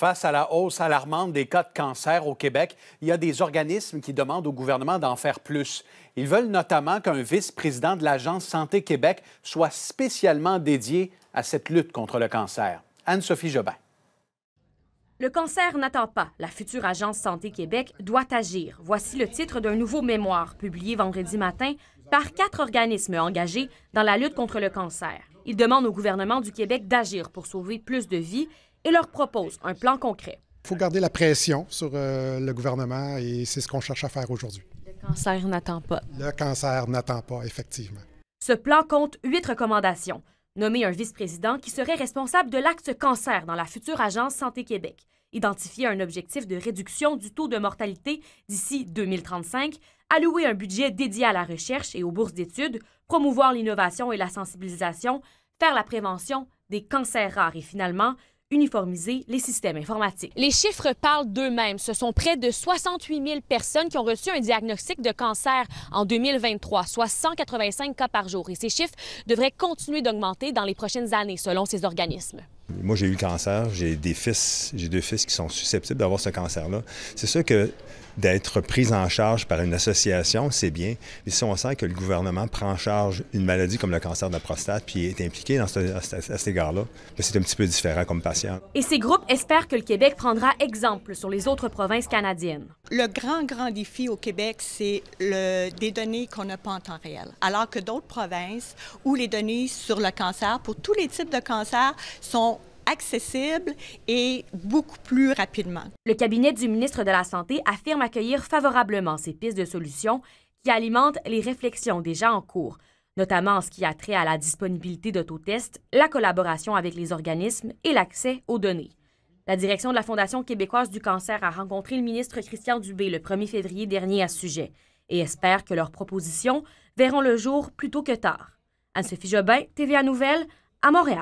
Face à la hausse alarmante des cas de cancer au Québec, il y a des organismes qui demandent au gouvernement d'en faire plus. Ils veulent notamment qu'un vice-président de l'Agence Santé Québec soit spécialement dédié à cette lutte contre le cancer. Anne-Sophie Jobin. Le cancer n'attend pas. La future Agence Santé Québec doit agir. Voici le titre d'un nouveau mémoire publié vendredi matin par quatre organismes engagés dans la lutte contre le cancer. Ils demandent au gouvernement du Québec d'agir pour sauver plus de vies et leur propose un plan concret. Il faut garder la pression sur euh, le gouvernement et c'est ce qu'on cherche à faire aujourd'hui. Le cancer n'attend pas. Le cancer n'attend pas, effectivement. Ce plan compte huit recommandations. Nommer un vice-président qui serait responsable de l'acte cancer dans la future Agence Santé Québec. Identifier un objectif de réduction du taux de mortalité d'ici 2035. Allouer un budget dédié à la recherche et aux bourses d'études. Promouvoir l'innovation et la sensibilisation. Faire la prévention des cancers rares. Et finalement, uniformiser les systèmes informatiques. Les chiffres parlent d'eux-mêmes. Ce sont près de 68 000 personnes qui ont reçu un diagnostic de cancer en 2023, soit 185 cas par jour. Et ces chiffres devraient continuer d'augmenter dans les prochaines années, selon ces organismes. Moi, j'ai eu le cancer, j'ai des fils, j'ai deux fils qui sont susceptibles d'avoir ce cancer-là. C'est sûr que d'être pris en charge par une association, c'est bien. Mais si on sent que le gouvernement prend en charge une maladie comme le cancer de la prostate puis est impliqué dans à, cet égard-là, ben, c'est un petit peu différent comme patient. Et ces groupes espèrent que le Québec prendra exemple sur les autres provinces canadiennes le grand, grand défi au Québec, c'est des données qu'on n'a pas en temps réel. Alors que d'autres provinces où les données sur le cancer, pour tous les types de cancers, sont accessibles et beaucoup plus rapidement. Le cabinet du ministre de la Santé affirme accueillir favorablement ces pistes de solutions qui alimentent les réflexions déjà en cours, notamment en ce qui a trait à la disponibilité d'autotests, la collaboration avec les organismes et l'accès aux données. La direction de la Fondation québécoise du cancer a rencontré le ministre Christian Dubé le 1er février dernier à ce sujet et espère que leurs propositions verront le jour plus tôt que tard. Anne-Sophie Jobin, TVA Nouvelles, à Montréal.